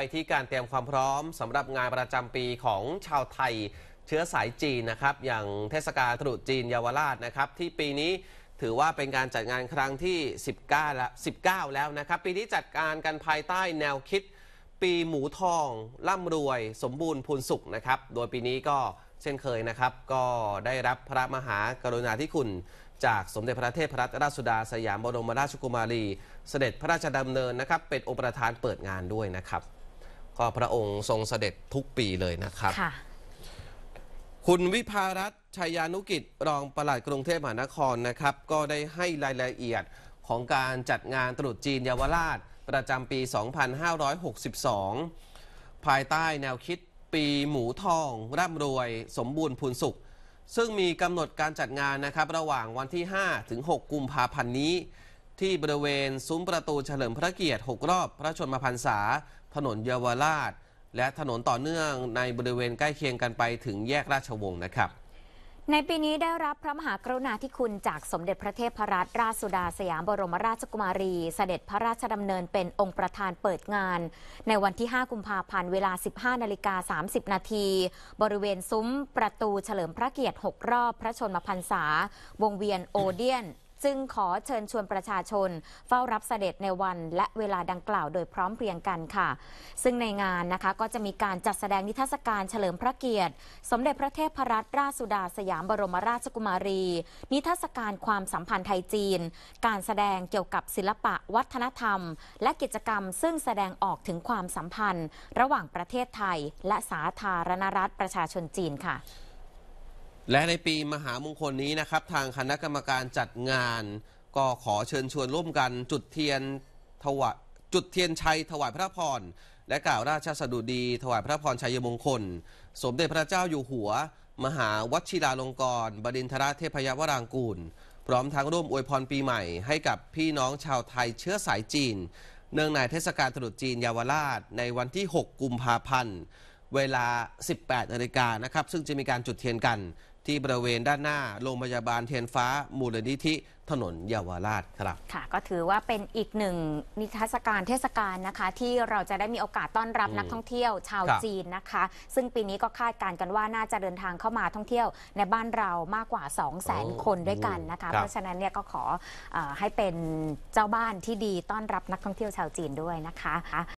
ไปที่การเตรียมความพร้อมสำหรับงานประจำปีของชาวไทยเชื้อสายจีนนะครับ อย่างเทศกาลตรุษจีนเยาวราชนะครับ ที่ปีนี้ถือว่าเป็นการจัดงานครั้งที่ 19 แล้ว19 แล้วนะครับ ปีนี้จัดการกันภายใต้แนวคิดปีหมูทองร่ำรวย สมบูรณ์พูนสุขนะครับ โดยปีนี้ก็เช่นเคยนะครับ ก็ได้รับพระมหากรุณาธิคุณจากสมเด็จพระเทพรัตนราชสุดาสยามบรมราชกุมารีเสด็จพระราชดำเนินนะครับ เป็นองค์ประธานเปิดงานด้วยนะครับก็พระองค์ทรงเสด็จทุกปีเลยนะครับ ค่ะ คุณวิภารัตชัยยานุกิจ รองปลัดกรุงเทพมหานครนะครับ ก็ได้ให้รายละเอียดของการจัดงานตรุษจีนเยาวราช ประจำปี 2562 ภายใต้แนวคิดปีหมูทองร่ำรวย สมบูรณ์พูนสุข ซึ่งมีกำหนดการจัดงานนะครับระหว่างวันที่ 5 ถึง 6 กุมภาพันธ์นี้ ที่บริเวณซุ้มประตูเฉลิมพระเกียรติ 6 รอบพระชนมพรรษาถนนเยาวราช และถนนต่อเนื่องในบริเวณใกล้เคียงกันไปถึงแยกราชวงศ์นะครับ ในปีนี้ได้รับพระมหากรุณาธิคุณจากสมเด็จพระเทพรัตนราชสุดาสยามบรมราชกุมารี เสด็จพระราชดำเนินเป็นองค์ประธานเปิดงาน ในวันที่ 5 กุมภาพันธ์เวลา 15นาฬิกา30 นาที บริเวณซุ้มประตูเฉลิมพระเกียรติ6รอบพระชนมพรรษา วงเวียนโอเดียนจึงขอเชิญชวนประชาชนเฝ้ารับเสด็จในวันและเวลาดังกล่าวโดยพร้อมเพรียงกันค่ะ ซึ่งในงานนะคะก็จะมีการจัดแสดงนิทรรศการเฉลิมพระเกียรติสมเด็จพระเทพรัตนราชสุดาสยามบรมราชกุมารี นิทรรศการความสัมพันธ์ไทยจีน การแสดงเกี่ยวกับศิลปะวัฒนธรรม และกิจกรรมซึ่งแสดงออกถึงความสัมพันธ์ ระหว่างประเทศไทย และสาธารณรัฐประชาชนจีนค่ะและในปีมหามงคลนี้นะครับ ทางคณะกรรมการจัดงานก็ขอเชิญชวนร่วมกันจุดเทียนถวายจุดเทียนชัยถวายพระพรและกล่าวราชาสดุดี ถวายพระพรชัยมงคล สมเด็จพระเจ้าอยู่หัว มหาวชิราลงกรณบดินทรเทพยวรางกูลพร้อมทั้งร่วม อวยพรปีใหม่ให้กับพี่น้องชาวไทยเชื้อสายจีน เนื่องในเทศกาลตรุษจีนยาวราชในวันที่ 6 กุมภาพันธ์เวลา 18นาฬิกานะครับ ซึ่งจะมีการจุดเทียนกันที่บริเวณด้านหน้าโรงพยาบาลเทียนฟ้า มูลนิธิถนนเยาวราชครับ ค่ะ ก็ถือว่าเป็นอีกหนึ่ง นิทรรศการเทศกาลนะคะ ที่เราจะได้มีโอกาสต้อนรับนักท่องเที่ยวชาวจีนนะคะ ซึ่งปีนี้ก็คาดการณ์กันว่าน่าจะเดินทางเข้ามาท่องเที่ยว ในบ้านเรามากกว่า 2 0 0 0 0 0 คนด้วยกันนะคะ เพราะฉะนั้นเนี่ยก็ขออให้เป็นเจ้าบ้านที่ดีต้อนรับนักท่องเที่ยวชาวจีนด้วยนะคะ